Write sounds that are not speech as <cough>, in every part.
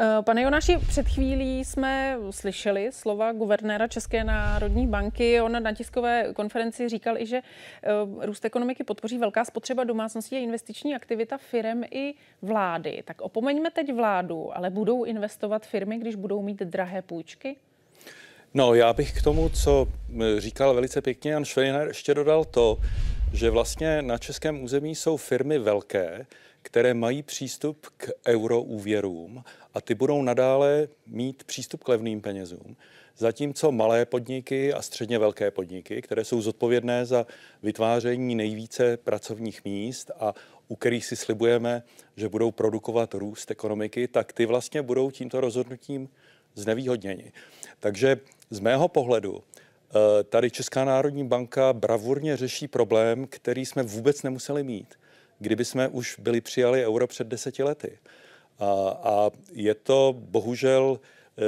Eh, pane Jonáši, před chvílí jsme slyšeli slova guvernéra České národní banky. On na tiskové konferenci říkal i, že eh, růst ekonomiky podpoří velká spotřeba domácností a investiční aktivita firm i vlády. Tak opomeňme teď vládu, ale budou investovat firmy, když budou mít drahé půjčky? No, já bych k tomu, co eh, říkal velice pěkně Jan Švejner, ještě dodal to, že vlastně na českém území jsou firmy velké, které mají přístup k euroúvěrům a ty budou nadále mít přístup k levným penězům, zatímco malé podniky a středně velké podniky, které jsou zodpovědné za vytváření nejvíce pracovních míst a u kterých si slibujeme, že budou produkovat růst ekonomiky, tak ty vlastně budou tímto rozhodnutím znevýhodněni. Takže z mého pohledu eh, tady Česká národní banka bravurně řeší problém, který jsme vůbec nemuseli mít, kdyby jsme už byli přijali euro před deseti lety. A, a je to bohužel e,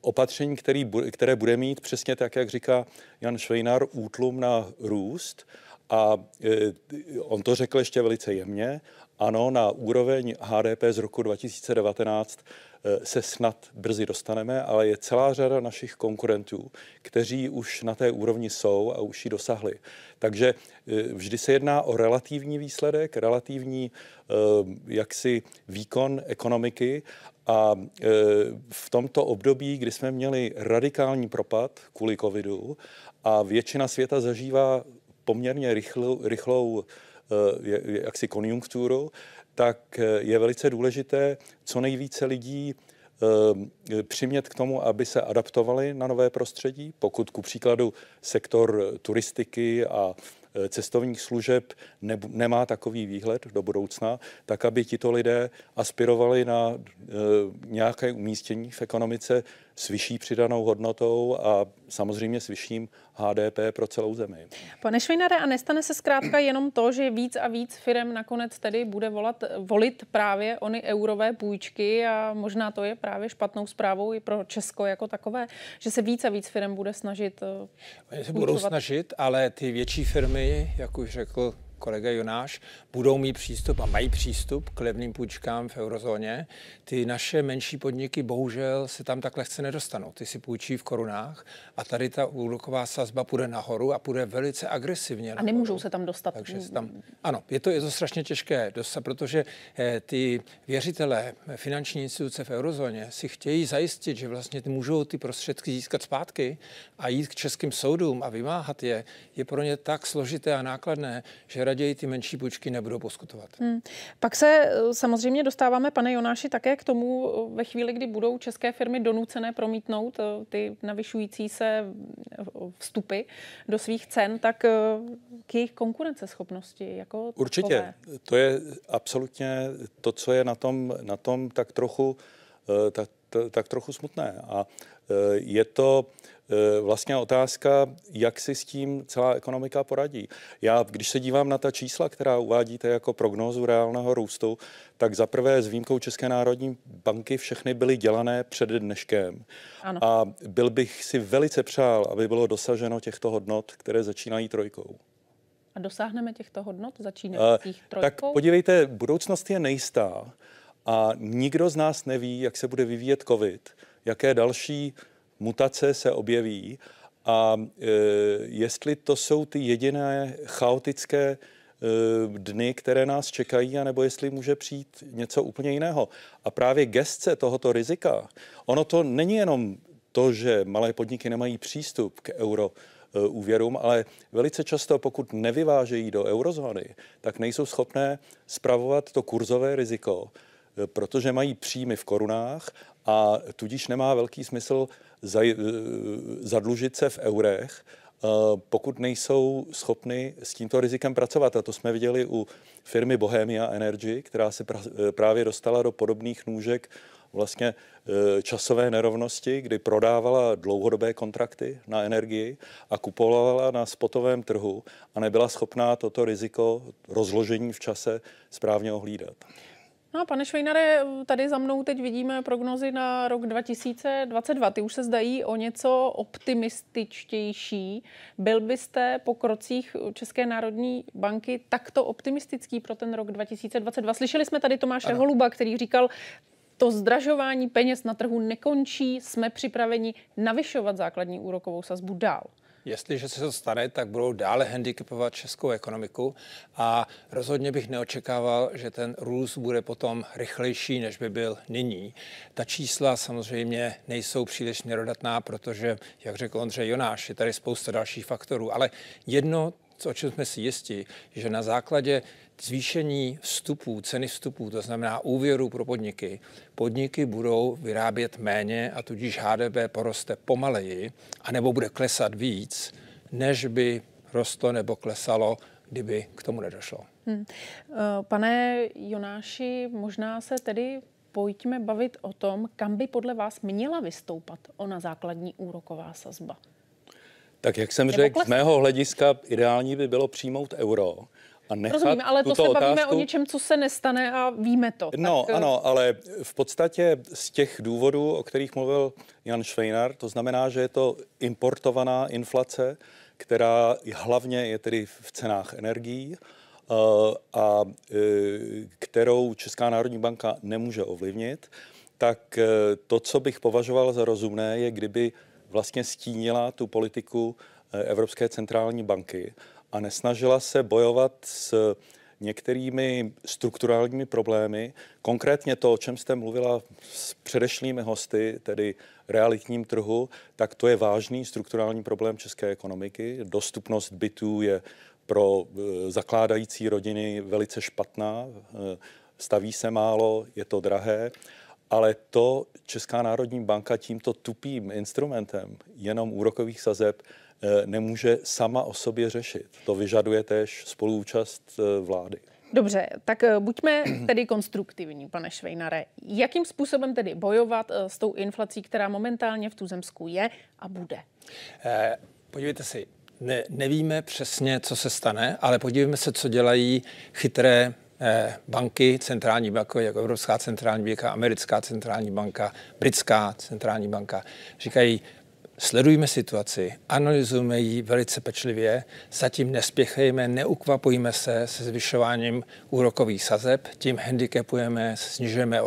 opatření, který, které bude mít přesně tak, jak říká Jan Švejnar, útlum na růst. A e, on to řekl ještě velice jemně, ano, na úroveň HDP z roku 2019 eh, se snad brzy dostaneme, ale je celá řada našich konkurentů, kteří už na té úrovni jsou a už ji dosahli. Takže eh, vždy se jedná o relativní výsledek, relativní eh, jaksi výkon ekonomiky a v tomto období, kdy jsme měli radikální propad kvůli covidu a většina světa zažívá poměrně rychlou, rychlou Eh, jaksi konjunkturu, tak eh, je velice důležité co nejvíce lidí eh, přimět k tomu, aby se adaptovali na nové prostředí. Pokud ku příkladu sektor turistiky a cestovních služeb ne, nemá takový výhled do budoucna, tak aby tito lidé aspirovali na e, nějaké umístění v ekonomice s vyšší přidanou hodnotou a samozřejmě s vyšším HDP pro celou zemi. Pane Švejnare, a nestane se zkrátka jenom to, že víc a víc firm nakonec tedy bude volat, volit právě ony eurové půjčky a možná to je právě špatnou zprávou i pro Česko jako takové, že se víc a víc firm bude snažit. Eh, Oni se budou snažit, ale ty větší firmy, jak už řekl kolega Jonáš, budou mít přístup a mají přístup k levným půjčkám v eurozóně. Ty naše menší podniky bohužel se tam tak lehce nedostanou. Ty si půjčí v korunách a tady ta úroková sazba půjde nahoru a půjde velice agresivně. Nahoru. A nemůžou se tam dostat. Takže se tam, ano, je to, je to strašně těžké dostat, protože eh, ty věřitelé, eh, finanční instituce v eurozóně si chtějí zajistit, že vlastně ty můžou ty prostředky získat zpátky a jít k českým soudům a vymáhat je, je pro ně tak složité a nákladné, že raději ty menší půjčky nebudou poskutovat. Hmm. Pak se eh, samozřejmě dostáváme, pane Jonáši, také k tomu eh, ve chvíli, kdy budou české firmy donucené promítnout eh, ty navyšující se vstupy do svých cen, tak k jejich konkurenceschopnosti jako Určitě. Takové. To je absolutně to, co je na tom, na tom tak trochu tak, tak trochu smutné. A je to Eh, vlastně otázka, jak si s tím celá ekonomika poradí. Já, když se dívám na ta čísla, která uvádíte jako prognózu reálného růstu, tak zaprvé s výjimkou České národní banky všechny byly dělané před dneškem. Ano. A byl bych si velice přál, aby bylo dosaženo těchto hodnot, které začínají trojkou. A dosáhneme těchto hodnot začínajících eh, trojkou? Tak podívejte, budoucnost je nejistá a nikdo z nás neví, jak se bude vyvíjet COVID, jaké další mutace se objeví a e, jestli to jsou ty jediné chaotické e, dny, které nás čekají, anebo jestli může přijít něco úplně jiného. A právě gestce tohoto rizika, ono to není jenom to, že malé podniky nemají přístup k euro e, úvěrům, ale velice často, pokud nevyvážejí do eurozóny, tak nejsou schopné spravovat to kurzové riziko, protože mají příjmy v korunách a tudíž nemá velký smysl eh, zadlužit se v eurech, eh, pokud nejsou schopny s tímto rizikem pracovat. A to jsme viděli u firmy Bohemia Energy, která se eh, právě dostala do podobných nůžek vlastně časové nerovnosti, kdy prodávala dlouhodobé kontrakty na energii a kupovala na spotovém trhu a nebyla schopná toto riziko rozložení v čase správně ohlídat. No a pane Švejnare, tady za mnou teď vidíme prognozy na rok 2022. Ty už se zdají o něco optimističtější. Byl byste po krocích České národní banky takto optimistický pro ten rok 2022? Slyšeli jsme tady Tomáše ano. Holuba, který říkal, to zdražování peněz na trhu nekončí, jsme připraveni navyšovat základní úrokovou sazbu dál. Jestliže se to stane, tak budou dále handicapovat českou ekonomiku a rozhodně bych neočekával, že ten růst bude potom rychlejší, než by byl nyní. Ta čísla samozřejmě nejsou příliš měrodatná, protože, jak řekl Ondřej Jonáš, je tady spousta dalších faktorů, ale jedno co, o čem jsme si jistí, že na základě zvýšení vstupů, ceny vstupů, to znamená úvěru pro podniky, podniky budou vyrábět méně a tudíž HDP poroste pomaleji, anebo bude klesat víc, než by rostlo nebo klesalo, kdyby k tomu nedošlo. Hmm. Pane Jonáši, možná se tedy pojďme bavit o tom, kam by podle vás měla vystoupat ona základní úroková sazba. Tak jak jsem řekl, z mého hlediska ideální by bylo přijmout euro, a Rozumím, ale to se otázku... bavíme o něčem, co se nestane a víme to. No tak... Eh, ano, ale v podstatě z těch důvodů, o kterých mluvil Jan Švejnar, to znamená, že je to importovaná inflace, která hlavně je tedy v cenách energií eh, a eh, kterou Česká národní banka nemůže ovlivnit, tak to, co bych považoval za rozumné, je kdyby vlastně stínila tu politiku eh, Evropské centrální banky a nesnažila se bojovat s některými strukturálními problémy. Konkrétně to, o čem jste mluvila s předešlými hosty, tedy realitním trhu, tak to je vážný strukturální problém české ekonomiky. Dostupnost bytů je pro eh, zakládající rodiny velice špatná. Eh, staví se málo, je to drahé ale to Česká národní banka tímto tupým instrumentem, jenom úrokových sazeb, eh, nemůže sama o sobě řešit. To vyžaduje též spoluúčast eh, vlády. Dobře, tak eh, buďme <clears throat> tedy konstruktivní, pane Švejnare. Jakým způsobem tedy bojovat s tou inflací, která momentálně v Tuzemsku je a bude? Eh, podívejte si, ne, nevíme přesně, co se stane, ale podívejme se, co dělají chytré Eh, banky, centrální banky, jako Evropská centrální banka, Americká centrální banka, Britská centrální banka, říkají, sledujme situaci, analyzujme ji velice pečlivě, zatím nespěchejme, neukvapujme se se zvyšováním úrokových sazeb, tím handicapujeme, snižujeme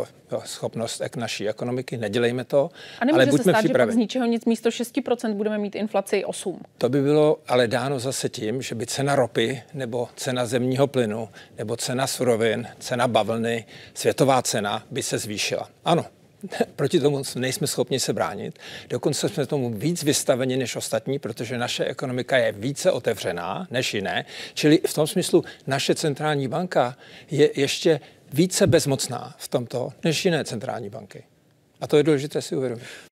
schopnost ek naší ekonomiky, nedělejme to, A ale buďme se stát, připraveni. Že pak z ničeho nic místo 6% budeme mít inflaci 8. To by bylo ale dáno zase tím, že by cena ropy nebo cena zemního plynu nebo cena surovin, cena bavlny, světová cena by se zvýšila. Ano, <laughs> proti tomu nejsme schopni se bránit. Dokonce jsme tomu víc vystaveni než ostatní, protože naše ekonomika je více otevřená než jiné. Čili v tom smyslu naše centrální banka je ještě více bezmocná v tomto než jiné centrální banky. A to je důležité si uvědomit.